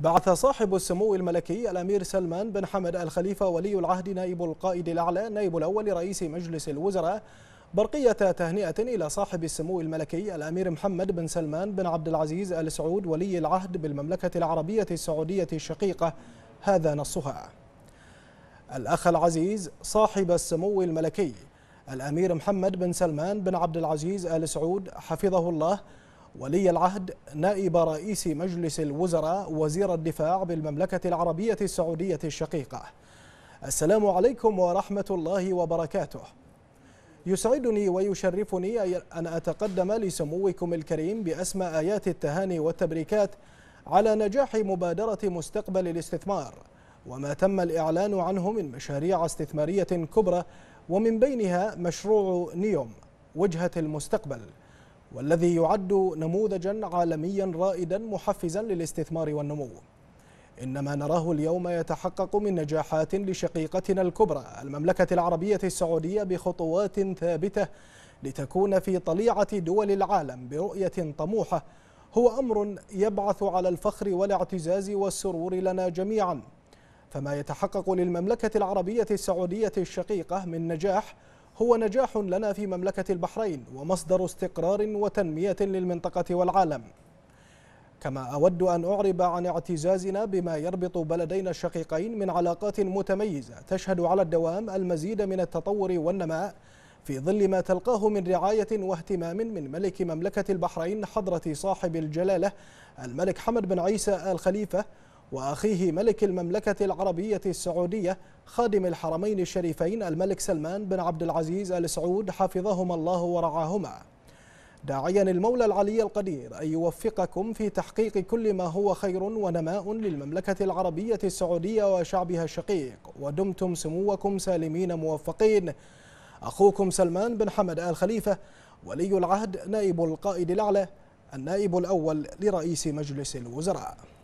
بعث صاحب السمو الملكي الأمير سلمان بن حمد الخليفة ولي العهد نائب القائد الأعلى نائب الأول رئيس مجلس الوزراء برقية تهنئة إلى صاحب السمو الملكي الأمير محمد بن سلمان بن عبد العزيز آل سعود ولي العهد بالمملكة العربية السعودية الشقيقة هذا نصها الأخ العزيز صاحب السمو الملكي الأمير محمد بن سلمان بن عبد العزيز آل سعود حفظه الله ولي العهد نائب رئيس مجلس الوزراء وزير الدفاع بالمملكة العربية السعودية الشقيقة السلام عليكم ورحمة الله وبركاته يسعدني ويشرفني أن أتقدم لسموكم الكريم بأسمى آيات التهاني والتبريكات على نجاح مبادرة مستقبل الاستثمار وما تم الإعلان عنه من مشاريع استثمارية كبرى ومن بينها مشروع نيوم وجهة المستقبل والذي يعد نموذجا عالميا رائدا محفزا للاستثمار والنمو إن ما نراه اليوم يتحقق من نجاحات لشقيقتنا الكبرى المملكة العربية السعودية بخطوات ثابتة لتكون في طليعة دول العالم برؤية طموحة هو أمر يبعث على الفخر والاعتزاز والسرور لنا جميعا فما يتحقق للمملكة العربية السعودية الشقيقة من نجاح هو نجاح لنا في مملكة البحرين ومصدر استقرار وتنمية للمنطقة والعالم كما أود أن أعرب عن اعتزازنا بما يربط بلدينا الشقيقين من علاقات متميزة تشهد على الدوام المزيد من التطور والنماء في ظل ما تلقاه من رعاية واهتمام من ملك مملكة البحرين حضرة صاحب الجلالة الملك حمد بن عيسى آل خليفة وأخيه ملك المملكة العربية السعودية خادم الحرمين الشريفين الملك سلمان بن عبد العزيز آل سعود حفظهما الله ورعاهما داعيا المولى العلي القدير أن يوفقكم في تحقيق كل ما هو خير ونماء للمملكة العربية السعودية وشعبها الشقيق ودمتم سموكم سالمين موفقين أخوكم سلمان بن حمد آل خليفة ولي العهد نائب القائد الأعلى النائب الأول لرئيس مجلس الوزراء